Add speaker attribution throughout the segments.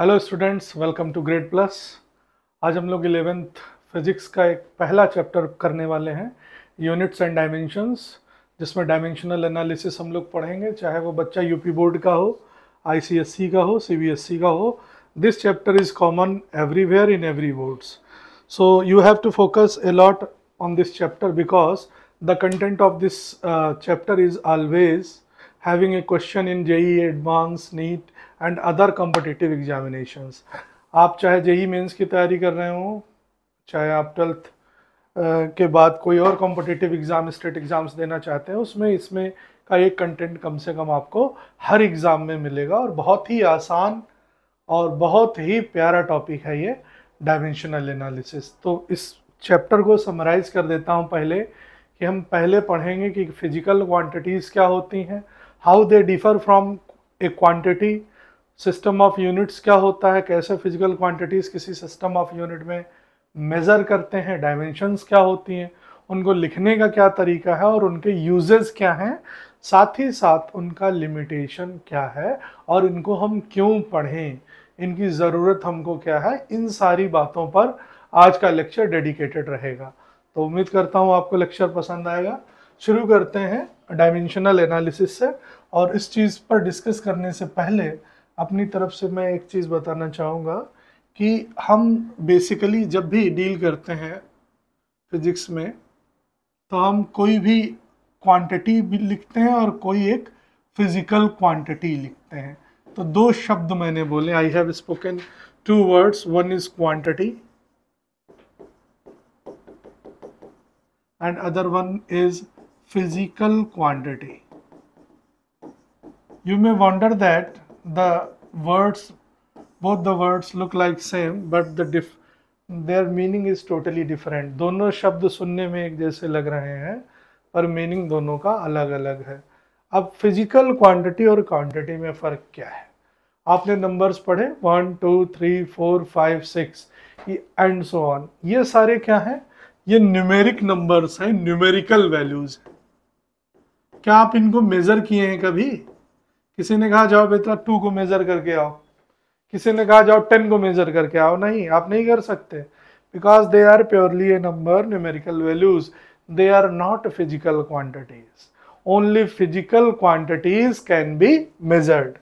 Speaker 1: Hello students welcome to grade plus आज हम लोग इलेवेंथ फिजिक्स का एक पहला चैप्टर करने वाले हैं यूनिट्स एंड डायमेंशंस जिसमें डायमेंशनल एनालिसिस हम लोग पढ़ेंगे चाहे वो बच्चा यूपी बोर्ड का हो आईसीएससी का हो सीबीएसई का हो this chapter is common everywhere in every boards so you have to focus a lot on this chapter because the content of this chapter is always having a question in JEE advance NEET and other competitive examinations आप चाहे JEE mains की तैयारी कर रहे हो चाहे आप twelfth के बाद कोई और कॉम्पिटिटिव एग्ज़ाम स्टेट एग्ज़ाम्स देना चाहते हैं उसमें इसमें का एक कंटेंट कम से कम आपको हर एग्ज़ाम में मिलेगा और बहुत ही आसान और बहुत ही प्यारा टॉपिक है ये डायमेंशनल एनालिसिस तो इस चैप्टर को समराइज कर देता हूँ पहले कि हम पहले पढ़ेंगे कि फिजिकल क्वांटिटीज़ क्या होती हैं how they differ from a quantity system of units क्या होता है कैसे फिजिकल क्वांटिटीज़ किसी सिस्टम ऑफ यूनिट में मेज़र करते हैं डायमेंशंस क्या होती हैं उनको लिखने का क्या तरीका है और उनके यूजेस क्या हैं साथ ही साथ उनका लिमिटेशन क्या है और इनको हम क्यों पढ़ें इनकी ज़रूरत हमको क्या है इन सारी बातों पर आज का लेक्चर डेडिकेटेड रहेगा तो उम्मीद करता हूँ आपको लेक्चर पसंद आएगा शुरू करते हैं डायमेंशनल एनालिसिस से और इस चीज़ पर डिस्कस करने से पहले अपनी तरफ से मैं एक चीज़ बताना चाहूँगा कि हम बेसिकली जब भी डील करते हैं फिजिक्स में तो हम कोई भी क्वांटिटी भी लिखते हैं और कोई एक फिज़िकल क्वांटिटी लिखते हैं तो दो शब्द मैंने बोले I have spoken two words one is quantity and other one is physical quantity you may wonder that the words both the words look like same but the diff their meaning is totally different दोनों शब्द सुनने में एक जैसे लग रहे हैं पर मीनिंग दोनों का अलग अलग है अब फिजिकल क्वांटिटी और क्वांटिटी में फ़र्क क्या है आपने नंबर्स पढ़े one two three four five six and so on ये सारे क्या हैं ये न्यूमेरिक नंबर्स हैं न्यूमेरिकल वैल्यूज़ हैं क्या आप इनको मेज़र किए हैं कभी किसी ने कहा जाओ बेटा टू को मेजर करके आओ किसी ने कहा जाओ टेन को मेजर करके आओ नहीं आप नहीं कर सकते because they are purely a number numerical values they are not physical quantities only physical quantities can be measured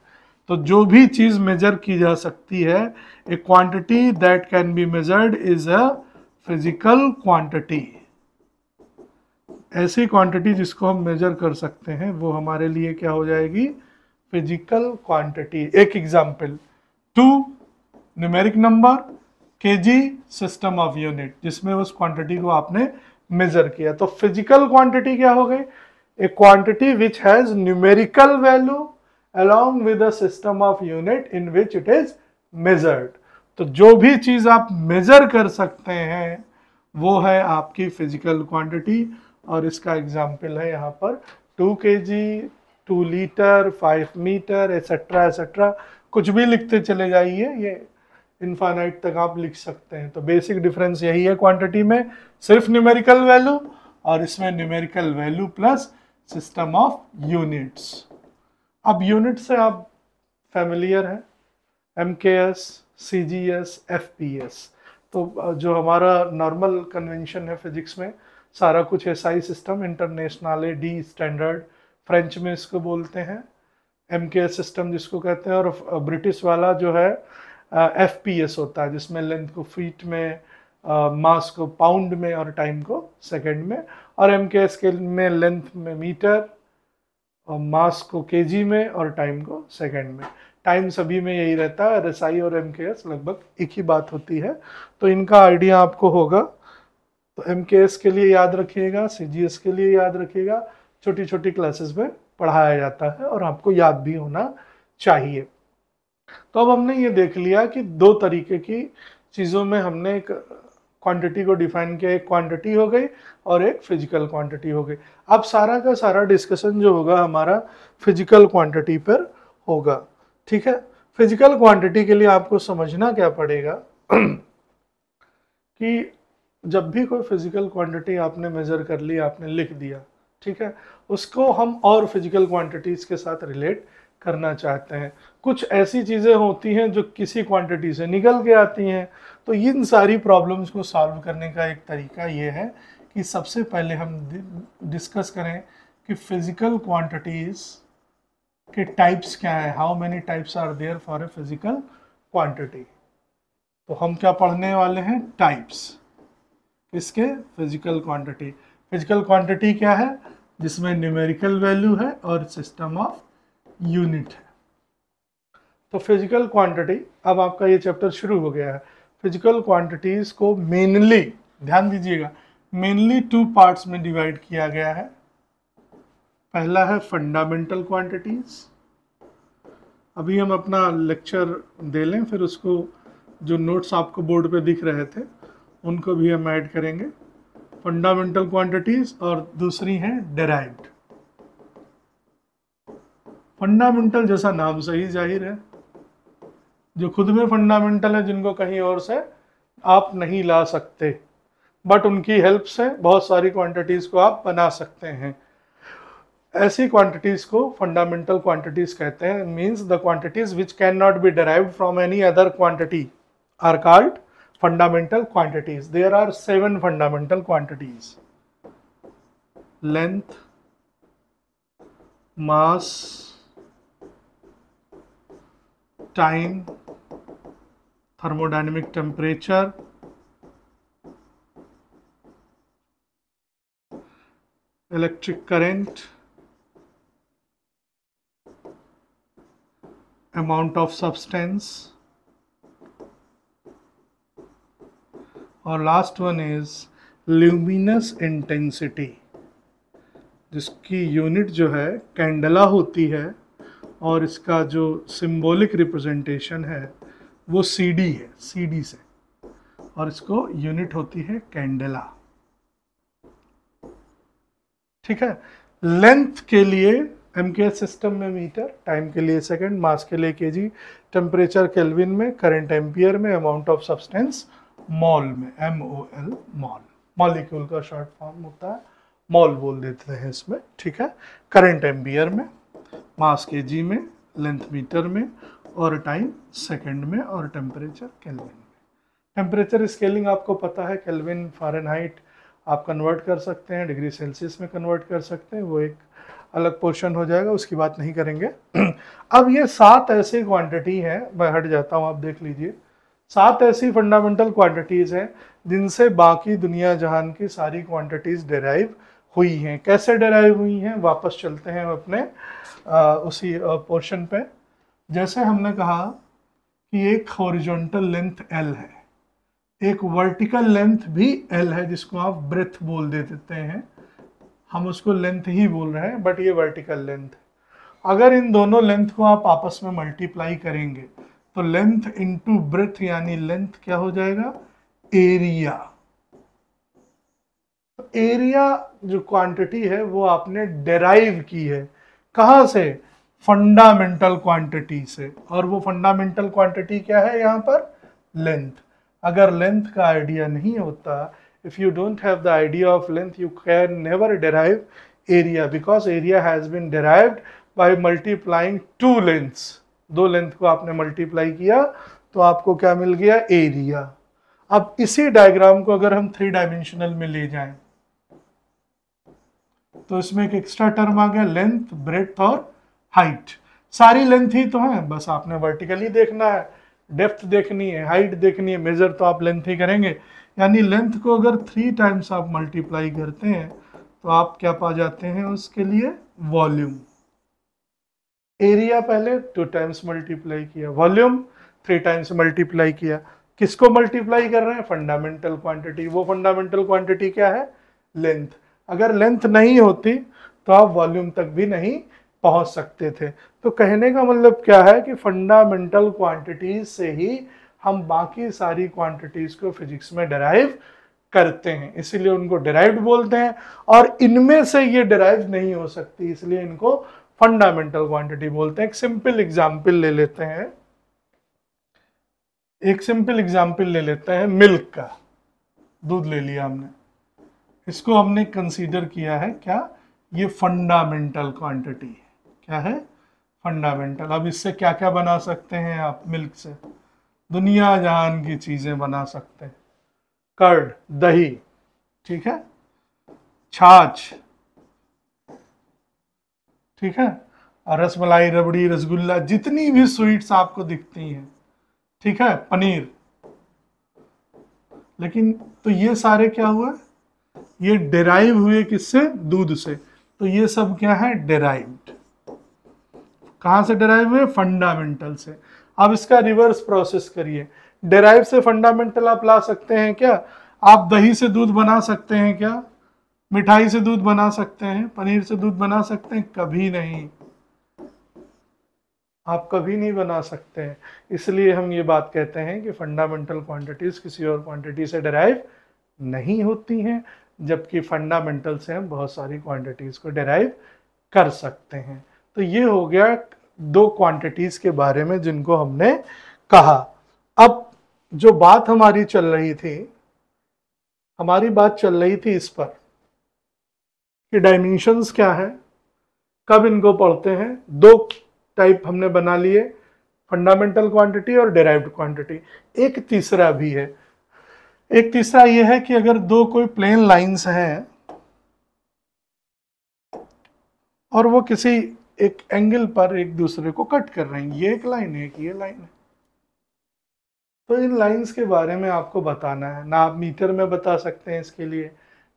Speaker 1: तो जो भी चीज मेजर की जा सकती है a quantity that can be measured is a physical quantity ऐसी क्वांटिटी जिसको हम मेजर कर सकते हैं वो हमारे लिए क्या हो जाएगी फिजिकल क्वांटिटी एक example two numeric number K G system of unit जिसमें उस क्वांटिटी को आपने मेजर किया तो फिजिकल क्वांटिटी क्या हो गई a quantity which has numerical value along with system of unit in which it is measured तो जो भी चीज आप मेजर कर सकते हैं वो है आपकी फिजिकल क्वांटिटी और इसका एग्जाम्पल है यहाँ पर two K G two litre five metre etcetera etcetera कुछ भी लिखते चले जाइए ये इन्फानाइट तक आप लिख सकते हैं तो बेसिक डिफरेंस यही है क्वांटिटी में सिर्फ न्यूमेरिकल वैल्यू और इसमें numerical value plus system of units अब यूनिट से आप फैमिलियर हैं M K S C G S F P S तो जो हमारा नॉर्मल कन्वेंशन है फिजिक्स में सारा कुछ ही system international de standard French में इसको बोलते हैं एम के एस सिस्टम जिसको कहते हैं और ब्रिटिश वाला जो है एफ पी एस होता है जिसमें लेंथ को फीट में मास को पाउंड में और टाइम को सेकंड में और एम के एस के में लेंथ में मीटर और मास को केजी में और टाइम को सेकंड में टाइम सभी में यही रहता है रसाई और एम के एस लगभग एक ही बात होती है तो इनका आइडिया आपको होगा तो एम के एस के लिए याद रखिएगा सी जी एस के लिए याद रखिएगा छोटी छोटी क्लासेस में पढ़ाया जाता है और आपको याद भी होना चाहिए तो अब हमने ये देख लिया कि दो तरीके की चीज़ों में हमने एक क्वांटिटी को डिफाइन किया एक क्वांटिटी हो गई और एक फिजिकल क्वांटिटी हो गई अब सारा का सारा डिस्कशन जो होगा हमारा फिजिकल क्वांटिटी पर होगा ठीक है फिजिकल क्वांटिटी के लिए आपको समझना क्या पड़ेगा कि जब भी कोई फिजिकल क्वांटिटी आपने मेजर कर ली आपने लिख दिया ठीक है उसको हम और फिजिकल क्वांटिटीज़ के साथ रिलेट करना चाहते हैं कुछ ऐसी चीज़ें होती हैं जो किसी क्वांटिटी से निकल के आती हैं तो इन सारी प्रॉब्लम्स को सॉल्व करने का एक तरीका ये है कि सबसे पहले हम डिस्कस करें कि फिज़िकल क्वांटिटीज़ के टाइप्स क्या हैं how many types are there for a physical quantity तो हम क्या पढ़ने वाले हैं टाइप्स किसके फिज़िकल क्वांटिटी फिजिकल क्वांटिटी क्या है जिसमें न्यूमेरिकल वैल्यू है और सिस्टम ऑफ यूनिट है तो फिजिकल क्वांटिटी अब आपका ये चैप्टर शुरू हो गया है फिजिकल क्वांटिटीज़ को मेनली ध्यान दीजिएगा मेनली टू पार्ट्स में डिवाइड किया गया है पहला है फंडामेंटल क्वांटिटीज़ अभी हम अपना लेक्चर दे लें फिर उसको जो नोट्स आपको बोर्ड पे दिख रहे थे उनको भी हम ऐड करेंगे फंडामेंटल क्वांटिटीज और दूसरी है डेराइव्ड फंडामेंटल जैसा नाम सही जाहिर है जो खुद में फंडामेंटल है जिनको कहीं और से आप नहीं ला सकते बट उनकी हेल्प से बहुत सारी क्वांटिटीज़ को आप बना सकते हैं ऐसी क्वांटिटीज़ को फंडामेंटल क्वांटिटीज़ कहते हैं means the quantities which can not be derive from any other quantity are called fundamental quantities. There are seven fundamental quantities. Length, mass, time, thermodynamic temperature, electric current, amount of substance, और last one is luminous intensity जिसकी unit जो है candela होती है और इसका जो symbolic representation है वो सीडी है सीडी से और इसको यूनिट होती है कैंडला ठीक है लेंथ के लिए एम सिस्टम में मीटर टाइम के लिए सेकंड मास के लिए केजी टेम्परेचर केल्विन में करंट एम्पियर में अमाउंट ऑफ सब्सटेंस मॉल में M O L mole molecule का शॉर्ट फॉर्म होता है मॉल बोल देते हैं इसमें ठीक है करंट एम्बियर में मास के जी में लेंथ मीटर में और टाइम सेकंड में और टेम्परेचर केल्विन में टेम्परेचर स्केलिंग आपको पता है केल्विन फारेनहाइट आप कन्वर्ट कर सकते हैं डिग्री सेल्सियस में कन्वर्ट कर सकते हैं वो एक अलग पोर्शन हो जाएगा उसकी बात नहीं करेंगे अब ये सात ऐसे क्वांटिटी हैं मैं हट जाता हूँ आप देख लीजिए सात ऐसी फंडामेंटल क्वांटिटीज़ हैं जिनसे बाकी दुनिया जहान की सारी क्वांटिटीज़ डेराइव हुई हैं कैसे डेराइव हुई हैं वापस चलते हैं अपने आ, उसी पोर्शन पे जैसे हमने कहा कि एक हॉरिजॉन्टल लेंथ एल है एक वर्टिकल लेंथ भी एल है जिसको आप ब्रेथ बोल दे देते हैं हम उसको लेंथ ही बोल रहे हैं बट ये वर्टिकल लेंथ अगर इन दोनों लेंथ को आप आपस में मल्टीप्लाई करेंगे तो लेंथ इंटू ब्रेथ यानी लेंथ क्या हो जाएगा एरिया तो एरिया जो क्वांटिटी है वो आपने डेराइव की है कहां से फंडामेंटल क्वांटिटी से और वो फंडामेंटल क्वांटिटी क्या है यहां पर लेंथ अगर लेंथ का आइडिया नहीं होता if you don't have the idea of length you can never derive area because area has been derived by multiplying two lengths दो लेंथ को आपने मल्टीप्लाई किया तो आपको क्या मिल गया एरिया अब इसी डायग्राम को अगर हम थ्री डायमेंशनल में ले जाएं तो इसमें एक एक्स्ट्रा टर्म आ गया लेंथ ब्रेथ और हाइट सारी लेंथ ही तो है बस आपने वर्टिकली देखना है डेप्थ देखनी है हाइट देखनी है मेजर तो आप लेंथ ही करेंगे यानी लेंथ को अगर थ्री टाइम्स आप मल्टीप्लाई करते हैं तो आप क्या पा जाते हैं उसके लिए वॉल्यूम एरिया पहले टू टाइम्स मल्टीप्लाई किया वॉल्यूम थ्री टाइम्स मल्टीप्लाई किया किसको मल्टीप्लाई कर रहे हैं फंडामेंटल क्वांटिटी वो फंडामेंटल क्वांटिटी क्या है लेंथ अगर लेंथ नहीं होती तो आप वॉल्यूम तक भी नहीं पहुंच सकते थे तो कहने का मतलब क्या है कि फंडामेंटल क्वांटिटीज से ही हम बाकी सारी क्वांटिटीज को फिजिक्स में डराइव करते हैं इसीलिए उनको डिराइव्ड बोलते हैं और इनमें से ये डिराइव नहीं हो सकती इसलिए इनको फंडामेंटल क्वांटिटी बोलते हैं एक सिंपल एग्जाम्पल ले लेते हैं एक सिंपल एग्जाम्पल ले लेते हैं मिल्क का दूध ले लिया हमने इसको हमने कंसीडर किया है क्या ये फंडामेंटल क्वांटिटी है क्या है फंडामेंटल अब इससे क्या क्या बना सकते हैं आप मिल्क से दुनिया जहान की चीज़ें बना सकते हैं कर्ड दही ठीक है छाछ ठीक है और रसमलाई रबड़ी रसगुल्ला जितनी भी स्वीट्स आपको दिखती हैं ठीक है पनीर लेकिन तो ये सारे क्या हुआ ये डेराइव हुए किससे दूध से तो ये सब क्या है डेराइव्ड कहाँ से डेराइव हुए फंडामेंटल से अब इसका रिवर्स प्रोसेस करिए डेराइव से फंडामेंटल आप ला सकते हैं क्या आप दही से दूध बना सकते हैं क्या मिठाई से दूध बना सकते हैं पनीर से दूध बना सकते हैं कभी नहीं आप कभी नहीं बना सकते हैं इसलिए हम ये बात कहते हैं कि फंडामेंटल क्वांटिटीज़ किसी और क्वांटिटी से डराइव नहीं होती हैं जबकि फंडामेंटल से हम बहुत सारी क्वांटिटीज़ को डराइव कर सकते हैं तो ये हो गया दो क्वांटिटीज़ के बारे में जिनको हमने कहा अब जो बात हमारी चल रही थी हमारी बात चल रही थी इस पर कि डायमेंशंस क्या है कब इनको पढ़ते हैं दो टाइप हमने बना लिए फंडामेंटल क्वांटिटी और डेराइव्ड क्वांटिटी एक तीसरा भी है एक तीसरा यह है कि अगर दो कोई प्लेन लाइंस हैं और वो किसी एक एंगल पर एक दूसरे को कट कर रहे हैं ये एक लाइन है कि ये लाइन है तो इन लाइंस के बारे में आपको बताना है ना आप मीटर में बता सकते हैं इसके लिए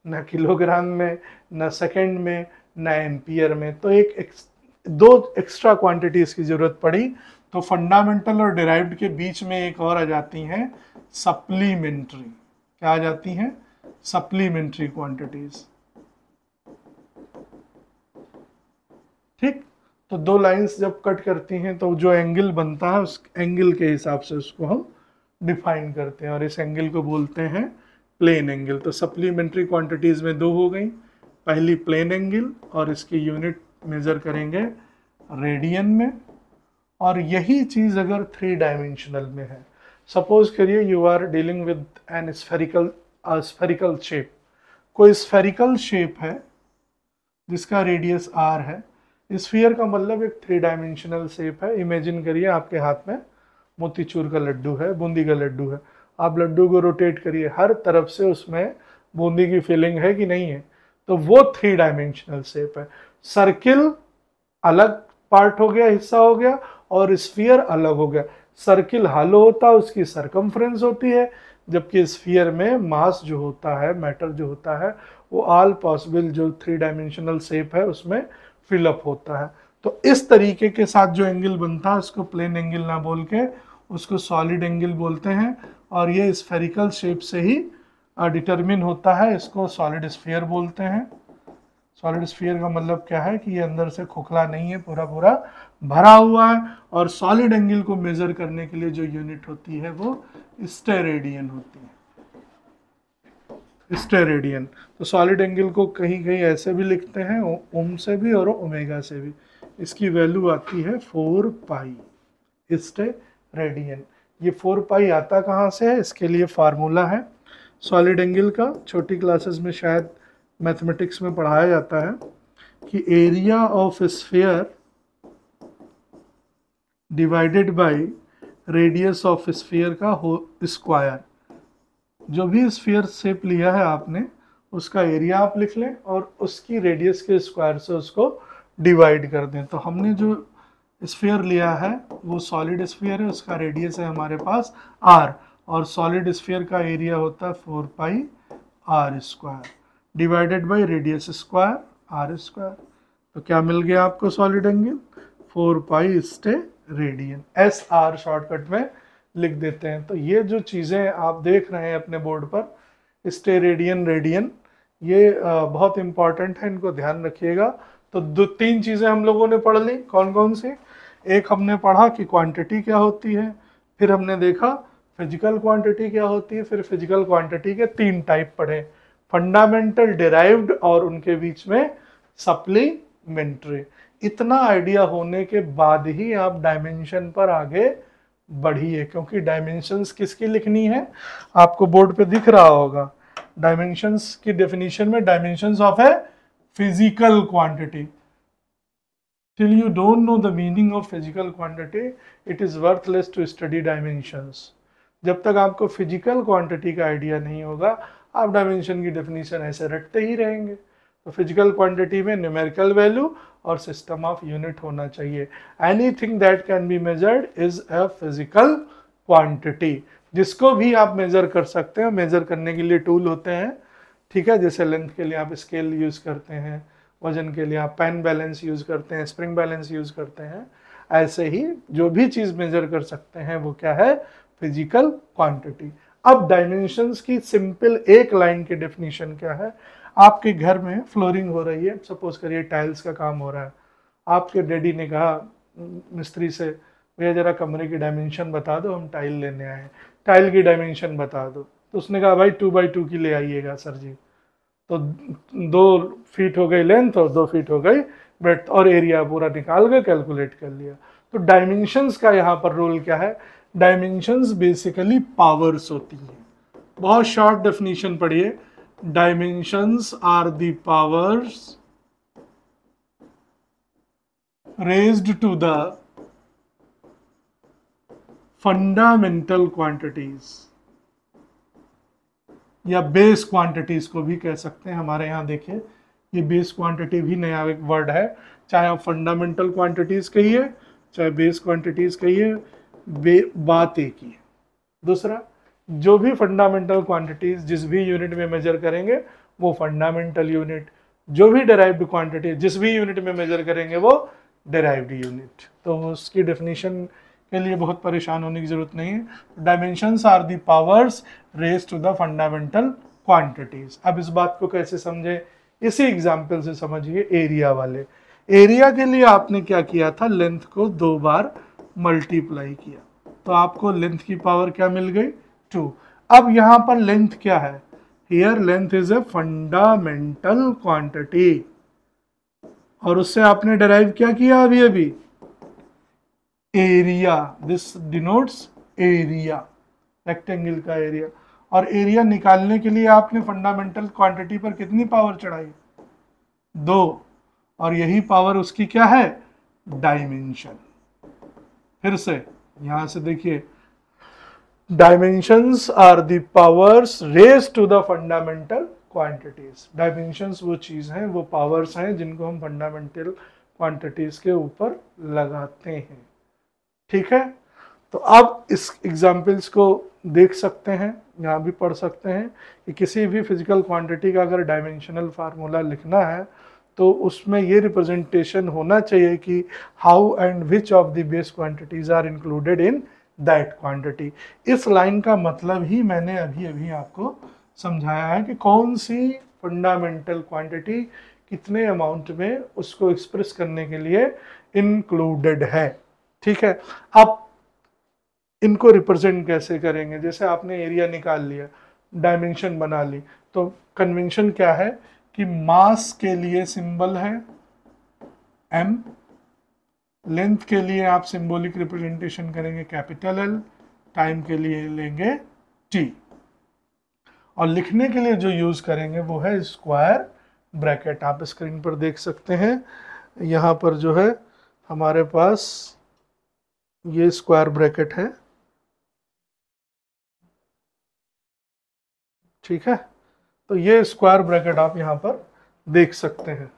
Speaker 1: न किलोग्राम में न सेकेंड में न एम्पियर में तो एक, दो एक्स्ट्रा क्वांटिटीज़ की ज़रूरत पड़ी तो फंडामेंटल और डिराइव्ड के बीच में एक और आ जाती हैं सप्लीमेंट्री क्या आ जाती हैं सप्लीमेंट्री क्वांटिटीज़ ठीक तो दो लाइंस जब कट करती हैं तो जो एंगल बनता है उस एंगल के हिसाब से उसको हम डिफाइन करते हैं और इस एंगल को बोलते हैं प्लेन एंगल तो सप्लीमेंट्री क्वांटिटीज़ में दो हो गई पहली प्लेन एंगल और इसकी यूनिट मेज़र करेंगे रेडियन में और यही चीज़ अगर थ्री डायमेंशनल में है सपोज करिए you are dealing with an spherical spherical shape कोई स्फेरिकल शेप है जिसका रेडियस आर है स्फीयर का मतलब एक थ्री डायमेंशनल शेप है इमेजिन करिए आपके हाथ में मोतीचूर का लड्डू है बूंदी का लड्डू है आप लड्डू को रोटेट करिए हर तरफ से उसमें बूंदी की फीलिंग है कि नहीं है तो वो थ्री डायमेंशनल शेप है सर्किल अलग पार्ट हो गया हिस्सा हो गया और स्फीयर अलग हो गया सर्किल हलो होता है उसकी सरकमफ्रेंस होती है जबकि स्फीयर में मास जो होता है मैटर जो होता है वो आल पॉसिबल जो थ्री डायमेंशनल शेप है उसमें फिलअप होता है तो इस तरीके के साथ जो एंगल बनता है उसको प्लेन एंगल ना बोल के उसको सॉलिड एंगल बोलते हैं और ये स्फेरिकल शेप से ही डिटरमिन होता है इसको सॉलिड स्फीयर बोलते हैं सॉलिड स्फीयर का मतलब क्या है कि ये अंदर से खोखला नहीं है पूरा पूरा भरा हुआ है और सॉलिड एंगल को मेजर करने के लिए जो यूनिट होती है वो स्टेरेडियन होती है स्टेरेडियन तो सॉलिड एंगल को कहीं कहीं ऐसे भी लिखते हैं ओम से भी और ओमेगा से भी इसकी वैल्यू आती है फोर पाई स्टेरेडियन ये फोर पाई आता कहाँ से है इसके लिए फार्मूला है सॉलिड एंगल का छोटी क्लासेस में शायद मैथमेटिक्स में पढ़ाया जाता है कि area of sphere divided by radius of sphere का हो स्क्वायर जो भी स्फीयर शेप लिया है आपने उसका एरिया आप लिख लें और उसकी रेडियस के स्क्वायर से उसको डिवाइड कर दें तो हमने जो स्फीयर लिया है वो सॉलिड स्फीयर है उसका रेडियस है हमारे पास आर और सॉलिड स्फीयर का एरिया होता है four pi R square divided by radius square R square तो क्या मिल गया आपको solid angle four pi steradian S R shortcut में लिख देते हैं तो ये जो चीज़ें आप देख रहे हैं अपने बोर्ड पर स्टे रेडियन रेडियन ये बहुत इंपॉर्टेंट है इनको ध्यान रखिएगा तो दो तीन चीज़ें हम लोगों ने पढ़ ली कौन कौन सी एक हमने पढ़ा कि क्वांटिटी क्या होती है फिर हमने देखा फिजिकल क्वांटिटी क्या होती है फिर फिजिकल क्वांटिटी के तीन टाइप पढ़े फंडामेंटल डिराइव्ड और उनके बीच में सप्लीमेंट्री इतना आइडिया होने के बाद ही आप डायमेंशन पर आगे बढ़िए क्योंकि डायमेंशंस किसकी लिखनी है आपको बोर्ड पे दिख रहा होगा डायमेंशंस की डेफिनेशन में dimensions of a physical quantity Till you don't know the meaning of physical quantity, it is worthless to study dimensions. जब तक आपको फिजिकल क्वांटिटी का आइडिया नहीं होगा आप डायमेंशन की डेफिनेशन ऐसे रटते ही रहेंगे तो फिजिकल क्वांटिटी में न्यूमेरिकल वैल्यू और सिस्टम ऑफ यूनिट होना चाहिए anything that can be measured is a physical quantity जिसको भी आप मेजर कर सकते हैं मेजर करने के लिए टूल होते हैं ठीक है जैसे लेंथ के लिए आप स्केल यूज़ करते हैं वजन के लिए आप पेन बैलेंस यूज़ करते हैं स्प्रिंग बैलेंस यूज़ करते हैं ऐसे ही जो भी चीज़ मेजर कर सकते हैं वो क्या है फिजिकल क्वांटिटी अब डायमेंशंस की सिंपल एक लाइन की डेफिनेशन क्या है आपके घर में फ्लोरिंग हो रही है सपोज करिए टाइल्स का काम हो रहा है आपके डैडी ने कहा मिस्त्री से भैया ज़रा कमरे की डायमेंशन बता दो हम टाइल लेने आए टाइल की डायमेंशन बता दो तो उसने कहा भाई टू बाई टू की ले आइएगा सर जी तो दो फीट हो गई लेंथ और दो फीट हो गई ब्रेथ और एरिया पूरा निकाल के कैलकुलेट कर लिया तो डायमेंशंस का यहाँ पर रोल क्या है डायमेंशंस बेसिकली पावर्स होती हैं बहुत शॉर्ट डेफिनेशन पढ़िए dimensions are the powers raised to the fundamental quantities या बेस क्वांटिटीज़ को भी कह सकते हैं हमारे यहाँ देखिए ये बेस क्वांटिटी भी नया एक वर्ड है चाहे आप फंडामेंटल क्वांटिटीज़ कहिए चाहे बेस क्वांटिटीज़ कहिए बे बात एक ही दूसरा जो भी फंडामेंटल क्वांटिटीज़ जिस भी यूनिट में मेजर करेंगे वो फंडामेंटल यूनिट जो भी डेराइव्ड क्वांटिटी जिस भी यूनिट में मेजर करेंगे वो डेराइव्ड यूनिट तो उसकी डेफिनेशन के लिए बहुत परेशान होने की ज़रूरत नहीं है dimensions are the powers raised to the fundamental quantities अब इस बात को कैसे समझें इसी एग्जाम्पल से समझिए एरिया वाले एरिया के लिए आपने क्या किया था लेंथ को दो बार मल्टीप्लाई किया तो आपको लेंथ की पावर क्या मिल गई टू अब यहाँ पर लेंथ क्या है here length is a fundamental quantity और उससे आपने डराइव क्या किया अभी अभी area this denotes area rectangle का एरिया और एरिया निकालने के लिए आपने फंडामेंटल क्वांटिटी पर कितनी पावर चढ़ाई दो और यही पावर उसकी क्या है डायमेंशन फिर से यहां से देखिए dimensions are the powers to the fundamental quantities dimensions वो चीज हैं वो पावर्स हैं जिनको हम फंडामेंटल क्वांटिटीज के ऊपर लगाते हैं ठीक है तो आप इस एग्जाम्पल्स को देख सकते हैं यहाँ भी पढ़ सकते हैं कि किसी भी फिजिकल क्वांटिटी का अगर डायमेंशनल फार्मूला लिखना है तो उसमें ये रिप्रेजेंटेशन होना चाहिए कि how and which of the base quantities are included in that quantity इस लाइन का मतलब ही मैंने अभी अभी आपको समझाया है कि कौन सी फंडामेंटल क्वांटिटी कितने अमाउंट में उसको एक्सप्रेस करने के लिए इंक्लूडेड है ठीक है अब इनको रिप्रेजेंट कैसे करेंगे जैसे आपने एरिया निकाल लिया डायमेंशन बना ली तो कन्वेंशन क्या है कि मास के लिए सिंबल है एम लेंथ के लिए आप सिंबॉलिक रिप्रेजेंटेशन करेंगे कैपिटल एल टाइम के लिए लेंगे टी और लिखने के लिए जो यूज करेंगे वो है स्क्वायर ब्रैकेट आप स्क्रीन पर देख सकते हैं यहाँ पर जो है हमारे पास ये स्क्वायर ब्रैकेट है ठीक है तो ये स्क्वायर ब्रैकेट आप यहां पर देख सकते हैं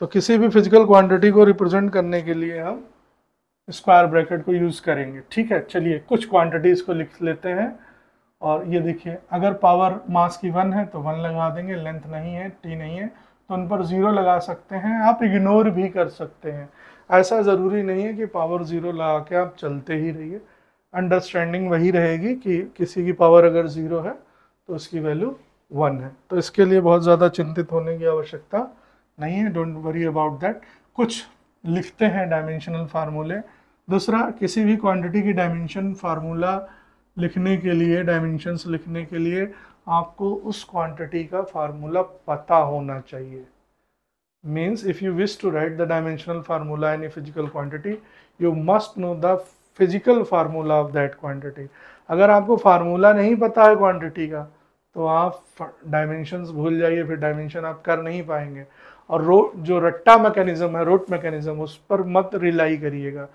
Speaker 1: तो किसी भी फिजिकल क्वांटिटी को रिप्रेजेंट करने के लिए हम स्क्वायर ब्रैकेट को यूज़ करेंगे ठीक है चलिए कुछ क्वांटिटीज़ को लिख लेते हैं और ये देखिए अगर पावर मास की वन है तो वन लगा देंगे लेंथ नहीं है टी नहीं है तो उन पर ज़ीरो लगा सकते हैं आप इग्नोर भी कर सकते हैं ऐसा ज़रूरी नहीं है कि पावर ज़ीरो लगा के आप चलते ही रहिए अंडरस्टैंडिंग वही रहेगी कि किसी की पावर अगर ज़ीरो है तो उसकी वैल्यू वन है तो इसके लिए बहुत ज़्यादा चिंतित होने की आवश्यकता नहीं है डोंट वरी अबाउट दैट कुछ लिखते हैं डायमेंशनल फार्मूले दूसरा किसी भी क्वांटिटी की डायमेंशन फार्मूला लिखने के लिए डायमेंशंस लिखने के लिए आपको उस क्वांटिटी का फार्मूला पता होना चाहिए means if you wish to write the dimensional formula in a physical quantity you must know the physical formula of that quantity अगर आपको फार्मूला नहीं पता है क्वांटिटी का तो आप डायमेंशंस भूल जाइए फिर डायमेंशन आप कर नहीं पाएंगे और रो जो रट्टा मैकेनिज्म है रोट मैकेनिज्म उस पर मत रिलाई करिएगा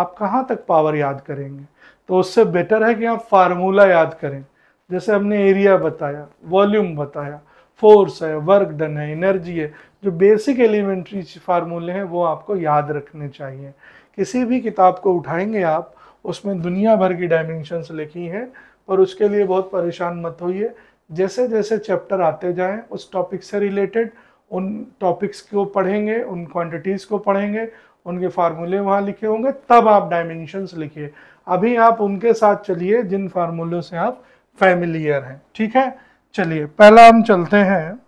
Speaker 1: आप कहाँ तक पावर याद करेंगे तो उससे बेटर है कि आप फार्मूला याद करें जैसे हमने एरिया बताया वॉल्यूम बताया फोर्स है वर्क डन है एनर्जी है जो बेसिक एलिमेंट्री फार्मूले हैं वो आपको याद रखने चाहिए किसी भी किताब को उठाएंगे आप उसमें दुनिया भर की डायमेंशंस लिखी हैं और उसके लिए बहुत परेशान मत होइए जैसे जैसे चैप्टर आते जाएं उस टॉपिक से रिलेटेड उन टॉपिक्स को पढ़ेंगे उन क्वांटिटीज़ को पढ़ेंगे उनके फार्मूले वहाँ लिखे होंगे तब आप डायमेंशंस लिखिए अभी आप उनके साथ चलिए जिन फार्मूलों से आप फैमिलियर हैं ठीक है चलिए पहला हम चलते हैं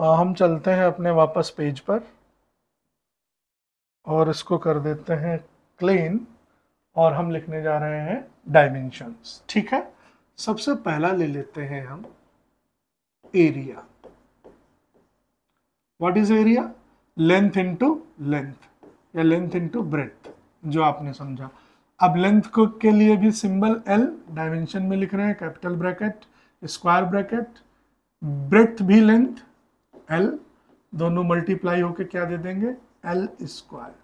Speaker 1: हम चलते हैं अपने वापस पेज पर और इसको कर देते हैं क्लीन और हम लिखने जा रहे हैं डायमेंशंस ठीक है सबसे पहला ले लेते हैं हम area what is area length into length या लेंथ इनटू ब्रेथ जो आपने समझा अब लेंथ को के लिए भी सिंबल एल डायमेंशन में लिख रहे हैं capital bracket square bracket breadth भी लेंथ एल दोनों मल्टीप्लाई होके क्या दे देंगे एल स्क्वायर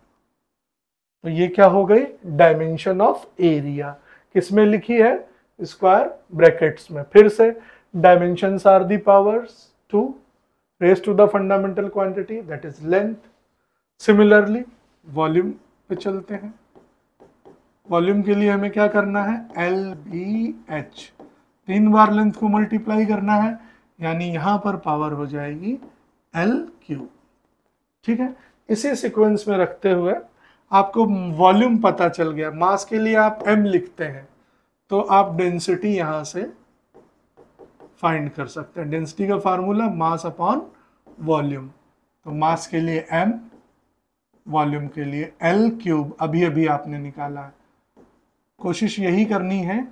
Speaker 1: तो ये क्या हो गई डायमेंशन ऑफ एरिया किसमें लिखी है स्क्वायर ब्रैकेट्स में फिर से dimension are the powers to raised to the fundamental quantity that is length similarly volume पे चलते हैं वॉल्यूम के लिए हमें क्या करना है एल बी एच तीन बार लेंथ को मल्टीप्लाई करना है यानी यहां पर पावर हो जाएगी एल क्यू ठीक है इसी सीक्वेंस में रखते हुए आपको वॉल्यूम पता चल गया मास के लिए आप एम लिखते हैं तो आप डेंसिटी यहाँ से फाइंड कर सकते हैं डेंसिटी का फार्मूला मास अपॉन वॉल्यूम तो मास के लिए एम वॉल्यूम के लिए एल क्यूब अभी अभी आपने निकाला है कोशिश यही करनी है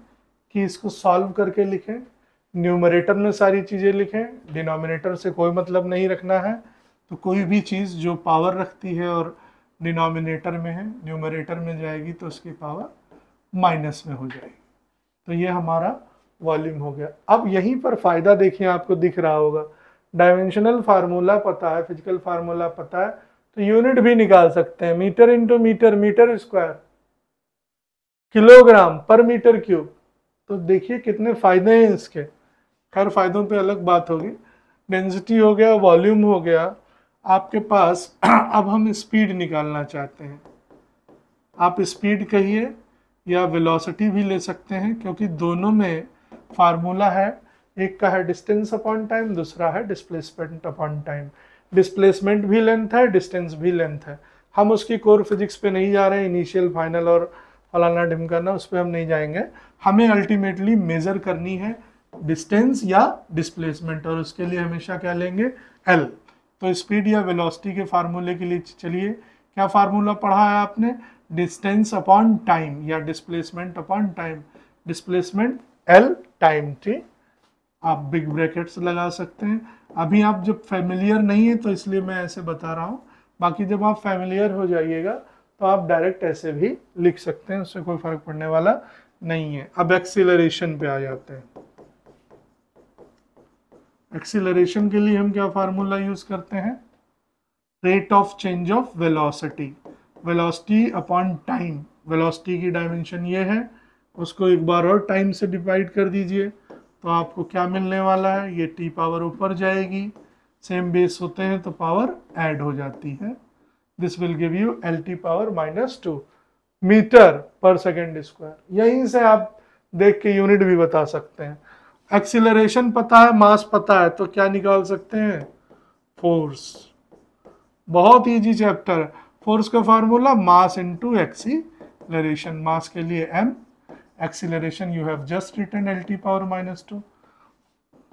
Speaker 1: कि इसको सॉल्व करके लिखें न्यूमरेटर में सारी चीज़ें लिखें डिनोमिनेटर से कोई मतलब नहीं रखना है तो कोई भी चीज़ जो पावर रखती है और डिनोमिनेटर में है न्यूमरेटर में जाएगी तो उसकी पावर माइनस में हो जाएगी तो ये हमारा वॉल्यूम हो गया अब यहीं पर फ़ायदा देखिए आपको दिख रहा होगा डायमेंशनल फार्मूला पता है फिजिकल फार्मूला पता है तो यूनिट भी निकाल सकते हैं metre into metre metre square kilogram पर मीटर क्यूब तो देखिए कितने फ़ायदे हैं इसके खैर फ़ायदों पे अलग बात होगी डेंसिटी हो गया वॉल्यूम हो गया आपके पास अब हम स्पीड निकालना चाहते हैं आप स्पीड कहिए या वेलोसिटी भी ले सकते हैं क्योंकि दोनों में फार्मूला है एक का है डिस्टेंस अपॉन टाइम दूसरा है डिस्प्लेसमेंट अपॉन टाइम डिस्प्लेसमेंट भी लेंथ है डिस्टेंस भी लेंथ है हम उसकी कोर फिजिक्स पे नहीं जा रहे हैं इनिशियल फाइनल और फलाना ढिमकाना उस पर हम नहीं जाएंगे हमें अल्टीमेटली मेज़र करनी है डिस्टेंस या डिस्प्लेसमेंट और उसके लिए हमेशा क्या लेंगे एल तो स्पीड या वेलोसिटी के फार्मूले के लिए चलिए क्या फार्मूला पढ़ा है आपने डिस्टेंस अपॉन टाइम या displacement upon time displacement L time ठीक आप बिग ब्रैकेट्स लगा सकते हैं अभी आप जब फेमिलियर नहीं है तो इसलिए मैं ऐसे बता रहा हूँ बाकी जब आप फेमिलियर हो जाइएगा तो आप डायरेक्ट ऐसे भी लिख सकते हैं उससे कोई फर्क पड़ने वाला नहीं है अब एक्सीलरेशन पे आ जाते हैं एक्सीलरेशन के लिए हम क्या फार्मूला यूज करते हैं rate of change of velocity velocity upon time velocity की डायमेंशन ये है उसको एक बार और टाइम से डिवाइड कर दीजिए तो आपको क्या मिलने वाला है ये टी पावर ऊपर जाएगी सेम बेस होते हैं तो पावर ऐड हो जाती है this will give you L T power minus two metre पर सेकेंड स्क्वायर यहीं से आप देख के यूनिट भी बता सकते हैं एक्सिलरेशन पता है मास पता है तो क्या निकाल सकते हैं फोर्स बहुत इजी चैप्टर है फोर्स का formula mass into acceleration mass के लिए M acceleration you have just written L T power minus two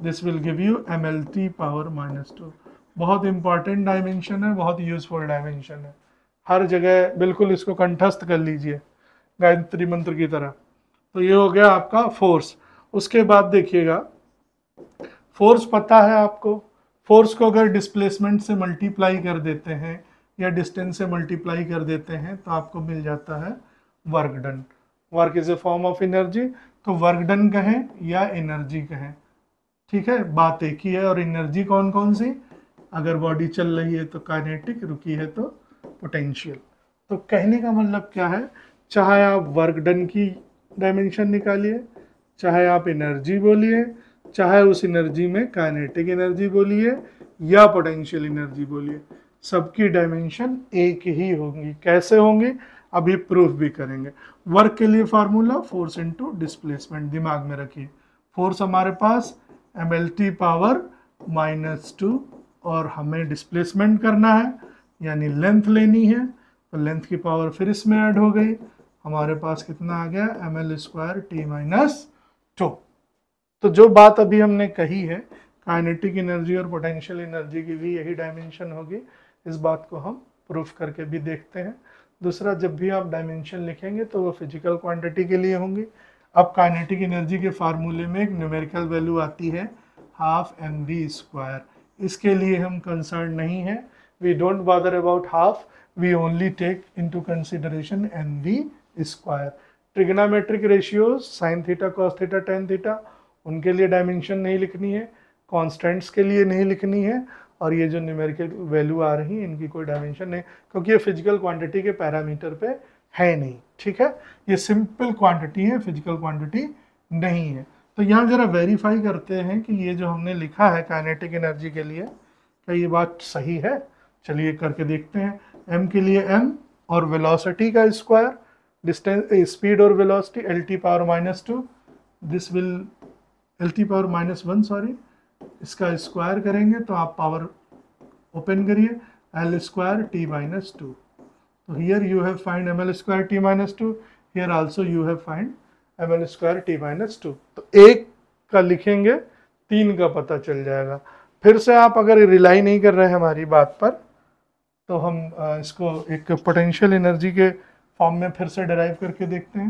Speaker 1: this will give you M L T power minus two बहुत इंपॉर्टेंट डायमेंशन है बहुत useful dimension है हर जगह बिल्कुल इसको कंठस्थ कर लीजिए गायत्री मंत्र की तरह तो ये हो गया आपका फोर्स उसके बाद देखिएगा फोर्स पता है आपको फोर्स को अगर डिस्प्लेसमेंट से मल्टीप्लाई कर देते हैं या डिस्टेंस से मल्टीप्लाई कर देते हैं तो आपको मिल जाता है work done work is a form of energy तो वर्क डन कहें या एनर्जी कहें ठीक है बात एक ही है और एनर्जी कौन कौन सी अगर बॉडी चल रही है तो काइनेटिक रुकी है तो पोटेंशियल तो कहने का मतलब क्या है चाहे आप वर्क डन की डायमेंशन निकालिए चाहे आप एनर्जी बोलिए चाहे उस एनर्जी में काइनेटिक एनर्जी बोलिए या पोटेंशियल एनर्जी बोलिए सबकी डायमेंशन एक ही होंगी कैसे होंगी अभी प्रूफ भी करेंगे वर्क के लिए फार्मूला फोर्स इनटू डिस्प्लेसमेंट दिमाग में रखिए फोर्स हमारे पास एम पावर माइनस टू और हमें डिस्प्लेसमेंट करना है यानी लेंथ लेनी है तो लेंथ की पावर फिर इसमें ऐड हो गई हमारे पास कितना आ गया M L square T minus two तो, तो जो बात अभी हमने कही है काइनेटिक एनर्जी और पोटेंशियल एनर्जी की भी यही डायमेंशन होगी इस बात को हम प्रूफ करके भी देखते हैं दूसरा जब भी आप डायमेंशन लिखेंगे तो वो फिजिकल क्वांटिटी के लिए होंगी अब काइनेटिक एनर्जी के फार्मूले में एक न्यूमेरिकल वैल्यू आती है हाफ एम वी स्क्वायर इसके लिए हम कंसर्न नहीं है we don't bother about half we only take to consideration M V square trigonometric ratios sine theta cos theta tan theta उनके लिए डायमेंशन नहीं लिखनी है कॉन्स्टेंट्स के लिए नहीं लिखनी है और ये जो न्यूमेरिकल वैल्यू आ रही है इनकी कोई डायमेंशन नहीं क्योंकि ये फिजिकल क्वांटिटी के पैरामीटर पे है नहीं ठीक है ये सिंपल क्वांटिटी है फिजिकल क्वांटिटी नहीं है तो यहाँ ज़रा वेरीफाई करते हैं कि ये जो हमने लिखा है काइनेटिक एनर्जी के लिए क्या ये बात सही है चलिए करके देखते हैं एम के लिए एम और वेलोसिटी का square distance uh, speed or velocity L t power minus 2 this will L t power minus 1 sorry इसका स्क्वायर करेंगे तो आप पावर ओपन करिए L square T minus two तो here you have find M L square T minus two here also you have find M L square T minus two तो एक का लिखेंगे तीन का पता चल जाएगा फिर से आप अगर रिलाई नहीं कर रहे हैं हमारी बात पर तो हम इसको एक पोटेंशियल एनर्जी के फॉर्म में फिर से डराइव करके देखते हैं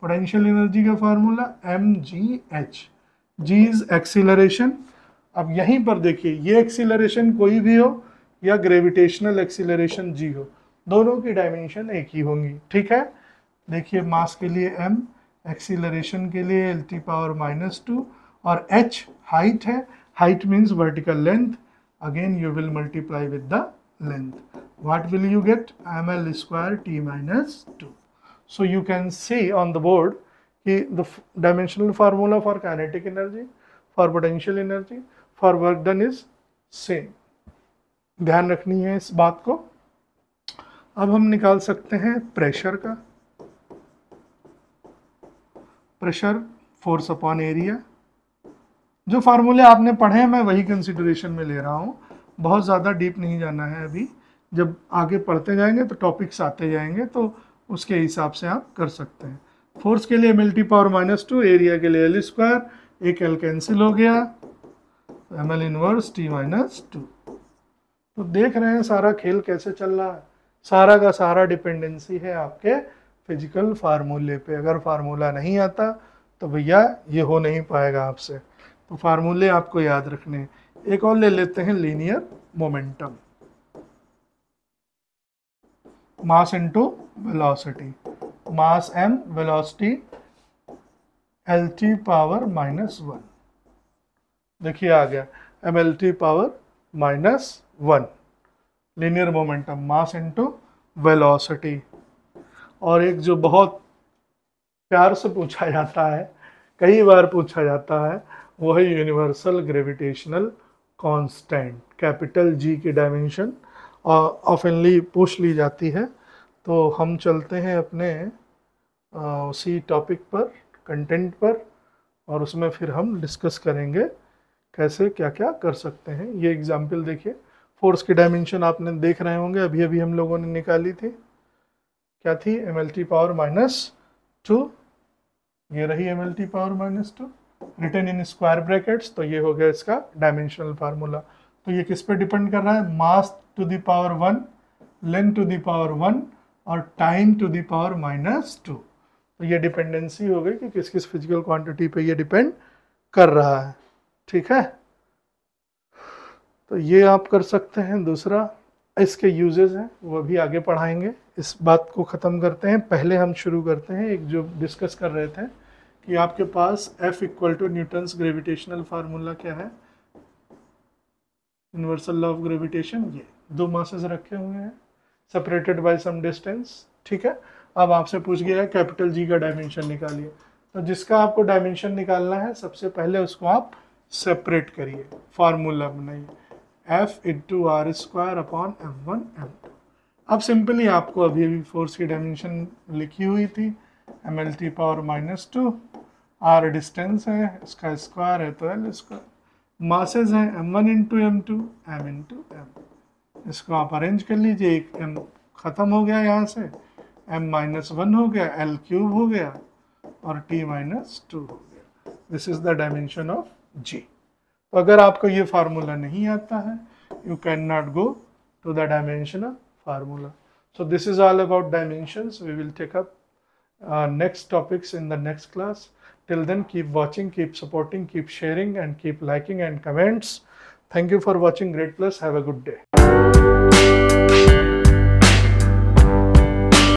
Speaker 1: पोटेंशियल एनर्जी का formula M G H G is acceleration अब यहीं पर देखिए ये एक्सीलरेशन कोई भी हो या ग्रेविटेशनल एक्सीलरेशन जी हो दोनों की डायमेंशन एक ही होंगी ठीक है देखिए मास के लिए एम एक्सीलरेशन के लिए L T power minus two और एच हाइट है height means vertical length again you will multiply with the length what will you get ml square t minus 2 so you can see on the board the dimensional formula for kinetic energy for potential energy for work done is same ध्यान रखनी है इस बात को अब हम निकाल सकते हैं प्रेशर का प्रेशर फोर्स अपॉन एरिया जो फार्मूले आपने पढ़े हैं मैं वही कंसिडरेशन में ले रहा हूँ बहुत ज़्यादा डीप नहीं जाना है अभी जब आगे पढ़ते जाएंगे तो टॉपिक्स आते जाएंगे तो उसके हिसाब से आप कर सकते हैं फोर्स के लिए M power minus two area के लिए एल स्क्वायर एक एल कैंसिल हो गया M L inverse T minus two तो देख रहे हैं सारा खेल कैसे चल रहा है सारा का सारा डिपेंडेंसी है आपके फिजिकल फार्मूले पे अगर फार्मूला नहीं आता तो भैया ये हो नहीं पाएगा आपसे तो फार्मूले आपको याद रखने एक और ले लेते हैं linear momentum mass into velocity mass m velocity T power minus one देखिए आ गया M L T power minus one linear momentum mass into velocity और एक जो बहुत प्यार से पूछा जाता है कई बार पूछा जाता है वह है universal gravitational constant capital G की डायमेंशन ऑफनली पूछ ली जाती है तो हम चलते हैं अपने उसी टॉपिक पर कंटेंट पर और उसमें फिर हम डिस्कस करेंगे कैसे क्या क्या कर सकते हैं ये एग्ज़ाम्पल देखिए फोर्स की डायमेंशन आपने देख रहे होंगे अभी अभी हम लोगों ने निकाली थी क्या थी M L T power minus two ये रही M L T power minus two written in square brackets तो ये हो गया इसका डायमेंशनल फार्मूला तो ये किस पे डिपेंड कर रहा है mass to the power one length to the power one और time to the power minus two तो ये डिपेंडेंसी हो गई कि किस किस फिजिकल क्वांटिटी पे ये डिपेंड कर रहा है ठीक है तो ये आप कर सकते हैं दूसरा इसके यूजेस हैं वो भी आगे पढ़ाएंगे इस बात को ख़त्म करते हैं पहले हम शुरू करते हैं एक जो डिस्कस कर रहे थे कि आपके पास F equal to Newton's gravitational formula क्या है यूनिवर्सल लॉ ऑफ ग्रेविटेशन ये दो मासेस रखे हुए हैं सेपरेटेड बाय सम डिस्टेंस ठीक है अब आपसे पूछ गया है कैपिटल जी का डायमेंशन निकालिए तो जिसका आपको डायमेंशन निकालना है सबसे पहले उसको आप सेपरेट करिए फार्मूला बनाइए F into R square upon M one M two अब सिंपली आपको अभी अभी फोर्स की डायमेंशन लिखी हुई थी M L T power minus two R distance है इसका स्क्वायर है तो एल स्क्वायर मासेज हैं M one into M two M into M इसको आप अरेंज कर लीजिए एक एम ख़त्म हो गया यहाँ से एम माइनस वन हो गया एल क्यूब हो गया और टी माइनस टू हो गया this is the dimension of G तो अगर आपको ये फार्मूला नहीं आता है you can not go to the dimension of formula so this is all about dimension we will take up next topics in the next class Till then, keep watching, keep supporting, keep sharing, and keep liking and comments. Thank you for watching Great Plus. Have a good day.